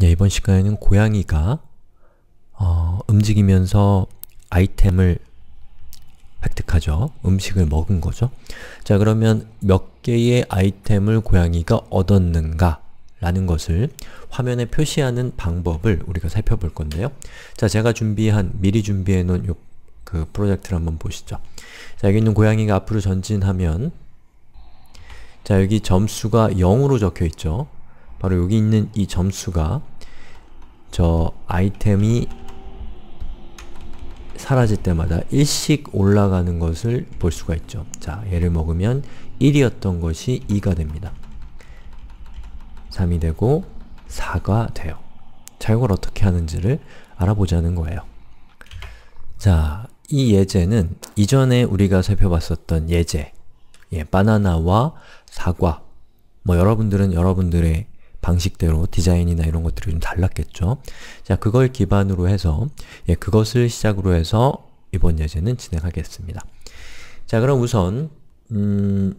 예, 이번 시간에는 고양이가 어, 움직이면서 아이템을 획득하죠. 음식을 먹은 거죠. 자 그러면 몇 개의 아이템을 고양이가 얻었는가 라는 것을 화면에 표시하는 방법을 우리가 살펴볼 건데요. 자 제가 준비한, 미리 준비해놓은 요, 그 프로젝트를 한번 보시죠. 자 여기 있는 고양이가 앞으로 전진하면 자 여기 점수가 0으로 적혀있죠. 바로 여기 있는 이 점수가 저 아이템이 사라질 때마다 1씩 올라가는 것을 볼 수가 있죠. 자, 얘를 먹으면 1이었던 것이 2가 됩니다. 3이 되고 4가 돼요. 자, 이걸 어떻게 하는지를 알아보자는 거예요. 자, 이 예제는 이전에 우리가 살펴봤었던 예제 예, 바나나와 사과 뭐 여러분들은 여러분들의 방식대로 디자인이나 이런 것들이 좀 달랐겠죠. 자, 그걸 기반으로 해서 예, 그것을 시작으로 해서 이번 예제는 진행하겠습니다. 자, 그럼 우선 음,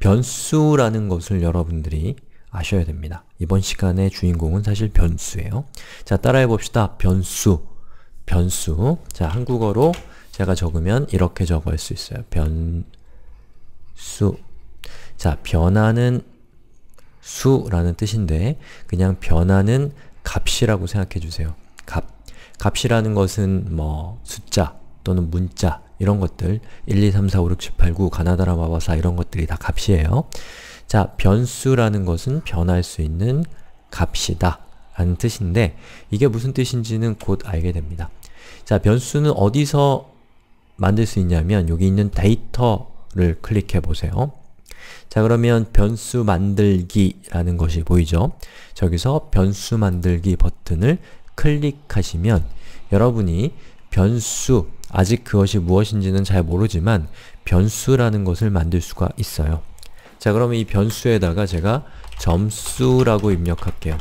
변수라는 것을 여러분들이 아셔야 됩니다. 이번 시간의 주인공은 사실 변수예요. 자, 따라해 봅시다. 변수, 변수. 자, 한국어로 제가 적으면 이렇게 적을 수 있어요. 변수. 자, 변하는 수라는 뜻인데 그냥 변하는 값이라고 생각해 주세요. 값. 값이라는 것은 뭐 숫자 또는 문자 이런 것들 1, 2, 3, 4, 5, 6, 7, 8, 9, 가나다라, 마바사 이런 것들이 다 값이에요. 자, 변수라는 것은 변할 수 있는 값이다 라는 뜻인데 이게 무슨 뜻인지는 곧 알게 됩니다. 자, 변수는 어디서 만들 수 있냐면 여기 있는 데이터를 클릭해 보세요. 자 그러면 변수 만들기라는 것이 보이죠? 저기서 변수 만들기 버튼을 클릭하시면 여러분이 변수, 아직 그것이 무엇인지는 잘 모르지만 변수라는 것을 만들 수가 있어요. 자 그러면 이 변수에다가 제가 점수라고 입력할게요.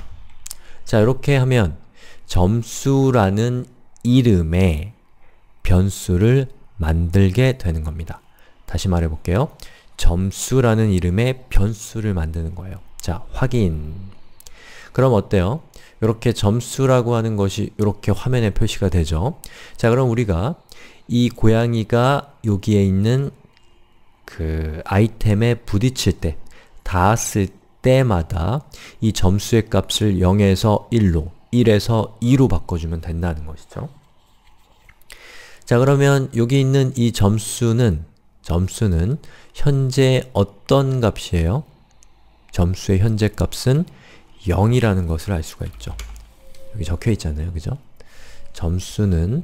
자 이렇게 하면 점수라는 이름의 변수를 만들게 되는 겁니다. 다시 말해볼게요. 점수라는 이름의 변수를 만드는 거예요. 자, 확인. 그럼 어때요? 이렇게 점수라고 하는 것이 이렇게 화면에 표시가 되죠. 자, 그럼 우리가 이 고양이가 여기에 있는 그 아이템에 부딪힐 때, 닿았을 때마다 이 점수의 값을 0에서 1로, 1에서 2로 바꿔주면 된다는 것이죠. 자, 그러면 여기 있는 이 점수는 점수는 현재 어떤 값이에요? 점수의 현재 값은 0이라는 것을 알 수가 있죠. 여기 적혀 있잖아요. 그죠? 점수는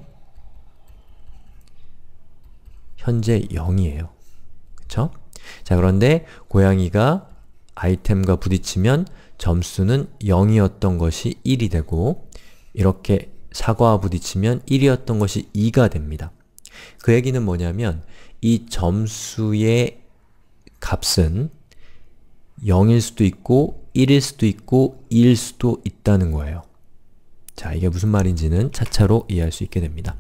현재 0이에요. 그쵸? 자, 그런데 고양이가 아이템과 부딪히면 점수는 0이었던 것이 1이 되고 이렇게 사과와 부딪히면 1이었던 것이 2가 됩니다. 그 얘기는 뭐냐면 이 점수의 값은 0일 수도 있고 1일 수도 있고 2일 수도 있다는 거예요. 자, 이게 무슨 말인지는 차차로 이해할 수 있게 됩니다.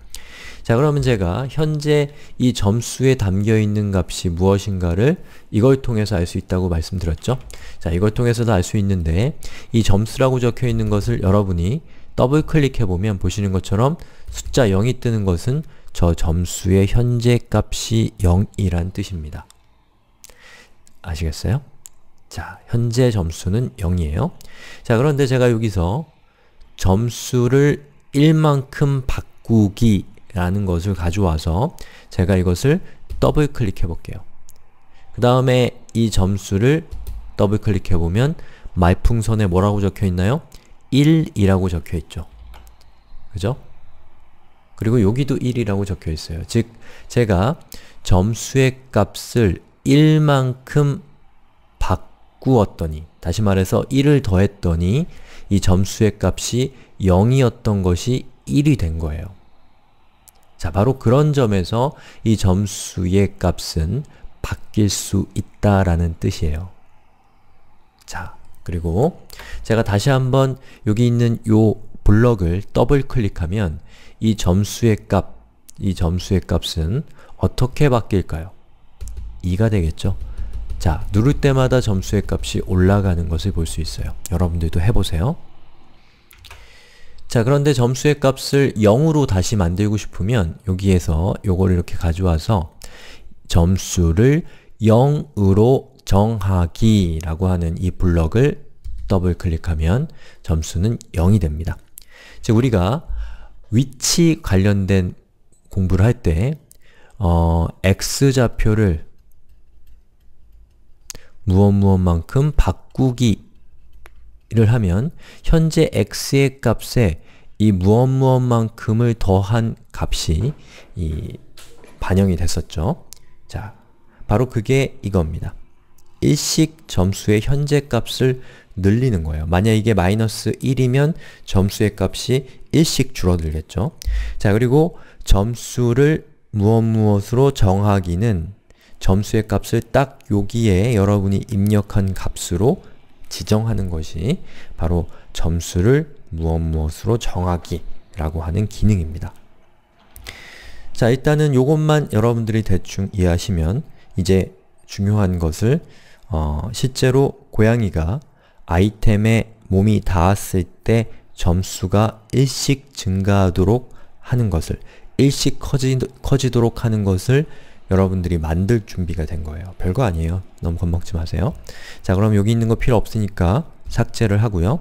자, 그러면 제가 현재 이 점수에 담겨있는 값이 무엇인가를 이걸 통해서 알 수 있다고 말씀드렸죠? 자, 이걸 통해서도 알 수 있는데 이 점수라고 적혀있는 것을 여러분이 더블클릭해보면 보시는 것처럼 숫자 0이 뜨는 것은 저 점수의 현재 값이 0이란 뜻입니다. 아시겠어요? 자, 현재 점수는 0이에요. 자, 그런데 제가 여기서 점수를 1만큼 바꾸기 라는 것을 가져와서 제가 이것을 더블 클릭해 볼게요. 그 다음에 이 점수를 더블 클릭해 보면 말풍선에 뭐라고 적혀 있나요? 1이라고 적혀 있죠. 그죠? 그리고 여기도 1이라고 적혀 있어요. 즉, 제가 점수의 값을 1만큼 바꾸었더니 다시 말해서 1을 더했더니 이 점수의 값이 0이었던 것이 1이 된 거예요. 자, 바로 그런 점에서 이 점수의 값은 바뀔 수 있다라는 뜻이에요. 자, 그리고 제가 다시 한번 여기 있는 요 블럭을 더블 클릭하면 이 점수의 값, 이 점수의 값은 어떻게 바뀔까요? 2가 되겠죠? 자, 누를 때마다 점수의 값이 올라가는 것을 볼 수 있어요. 여러분들도 해보세요. 자, 그런데 점수의 값을 0으로 다시 만들고 싶으면 여기에서 요거 이렇게 가져와서 점수를 0으로 정하기 라고 하는 이 블럭을 더블 클릭하면 점수는 0이 됩니다. 즉 우리가 위치 관련된 공부를 할 때, 어, x좌표를 무엇 무엇만큼 바꾸기를 하면 현재 x의 값에 이 무엇 무엇만큼을 더한 값이 이 반영이 됐었죠. 자, 바로 그게 이겁니다. 일식 점수의 현재 값을 늘리는 거예요. 만약 이게 마이너스 1이면 점수의 값이 1씩 줄어들겠죠. 자, 그리고 점수를 무엇 무엇으로 정하기는 점수의 값을 딱 여기에 여러분이 입력한 값으로 지정하는 것이 바로 점수를 무엇 무엇으로 정하기라고 하는 기능입니다. 자, 일단은 이것만 여러분들이 대충 이해하시면 이제 중요한 것을 어, 실제로 고양이가 아이템에 몸이 닿았을 때 점수가 일씩 증가하도록 하는 것을 일씩 커지, 커지도록 하는 것을 여러분들이 만들 준비가 된 거예요. 별거 아니에요. 너무 겁먹지 마세요. 자 그럼 여기 있는 거 필요 없으니까 삭제를 하고요.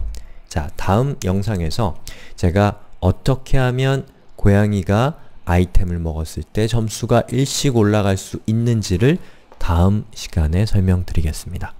자 다음 영상에서 제가 어떻게 하면 고양이가 아이템을 먹었을 때 점수가 일씩 올라갈 수 있는지를 다음 시간에 설명드리겠습니다.